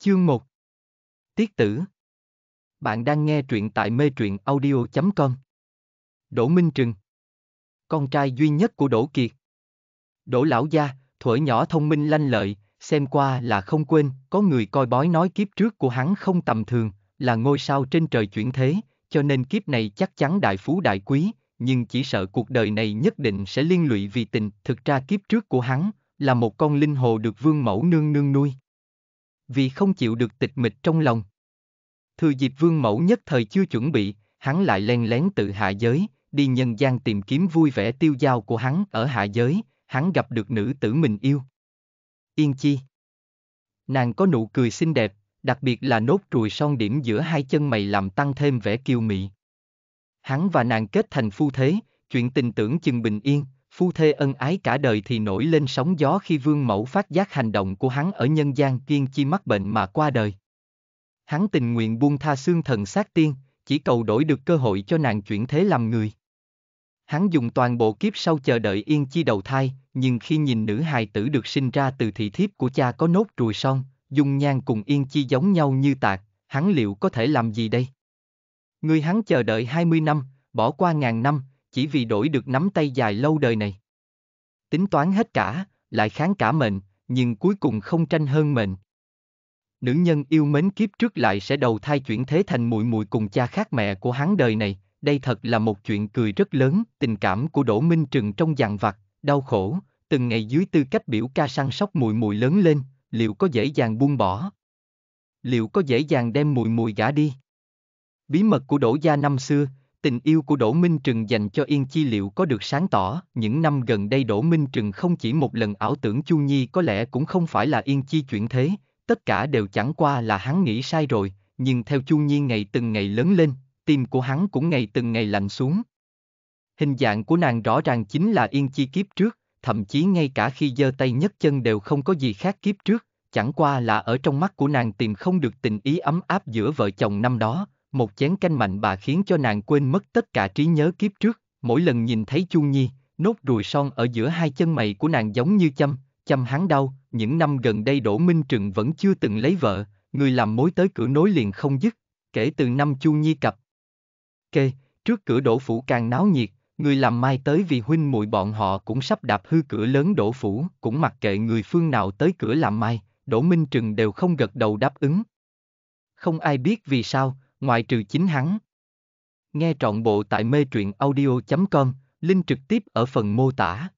Chương 1 Tiết tử Bạn đang nghe truyện tại mê truyện audio.com Đỗ Minh Trừng Con trai duy nhất của Đỗ Kiệt Đỗ lão gia, thuở nhỏ thông minh lanh lợi, xem qua là không quên, có người coi bói nói kiếp trước của hắn không tầm thường, là ngôi sao trên trời chuyển thế, cho nên kiếp này chắc chắn đại phú đại quý, nhưng chỉ sợ cuộc đời này nhất định sẽ liên lụy vì tình, thực ra kiếp trước của hắn là một con linh hồ được vương mẫu nương nương nuôi vì không chịu được tịch mịch trong lòng. Thừa dịp vương mẫu nhất thời chưa chuẩn bị, hắn lại len lén tự hạ giới, đi nhân gian tìm kiếm vui vẻ tiêu dao của hắn ở hạ giới, hắn gặp được nữ tử mình yêu. Yên chi. Nàng có nụ cười xinh đẹp, đặc biệt là nốt ruồi son điểm giữa hai chân mày làm tăng thêm vẻ kiêu mị. Hắn và nàng kết thành phu thế, chuyện tình tưởng chừng bình yên, phu thê ân ái cả đời thì nổi lên sóng gió khi vương mẫu phát giác hành động của hắn ở nhân gian kiên chi mắc bệnh mà qua đời. Hắn tình nguyện buông tha xương thần sát tiên, chỉ cầu đổi được cơ hội cho nàng chuyển thế làm người. Hắn dùng toàn bộ kiếp sau chờ đợi yên chi đầu thai, nhưng khi nhìn nữ hài tử được sinh ra từ thị thiếp của cha có nốt ruồi son, dung nhan cùng yên chi giống nhau như tạc, hắn liệu có thể làm gì đây? Người hắn chờ đợi 20 năm, bỏ qua ngàn năm, chỉ vì đổi được nắm tay dài lâu đời này. Tính toán hết cả, lại kháng cả mệnh, nhưng cuối cùng không tranh hơn mệnh. Nữ nhân yêu mến kiếp trước lại sẽ đầu thai chuyển thế thành muội muội cùng cha khác mẹ của hắn đời này, đây thật là một chuyện cười rất lớn, tình cảm của Đỗ Minh Trừng trong dằn vặt, đau khổ, từng ngày dưới tư cách biểu ca săn sóc muội muội lớn lên, liệu có dễ dàng buông bỏ? Liệu có dễ dàng đem muội muội gả đi? Bí mật của Đỗ gia năm xưa, tình yêu của Đỗ Minh Trừng dành cho Yên Chi liệu có được sáng tỏ, những năm gần đây Đỗ Minh Trừng không chỉ một lần ảo tưởng Chu Nhi có lẽ cũng không phải là Yên Chi chuyện thế, tất cả đều chẳng qua là hắn nghĩ sai rồi, nhưng theo Chu Nhi ngày từng ngày lớn lên, tim của hắn cũng ngày từng ngày lạnh xuống. Hình dạng của nàng rõ ràng chính là Yên Chi kiếp trước, thậm chí ngay cả khi giơ tay nhấc chân đều không có gì khác kiếp trước, chẳng qua là ở trong mắt của nàng tìm không được tình ý ấm áp giữa vợ chồng năm đó, một chén canh mạnh bà khiến cho nàng quên mất tất cả trí nhớ kiếp trước, mỗi lần nhìn thấy Chuông Nhi, nốt ruồi son ở giữa hai chân mày của nàng giống như châm, châm hắn đau, những năm gần đây Đỗ Minh Trừng vẫn chưa từng lấy vợ, người làm mối tới cửa nối liền không dứt, kể từ năm Chuông Nhi cập Kê, trước cửa Đỗ Phủ càng náo nhiệt, người làm mai tới vì huynh muội bọn họ cũng sắp đạp hư cửa lớn Đỗ Phủ, cũng mặc kệ người phương nào tới cửa làm mai, Đỗ Minh Trừng đều không gật đầu đáp ứng. Không ai biết vì sao, ngoại trừ chính hắn. Nghe trọn bộ tại mê truyện audio.com, link trực tiếp ở phần mô tả.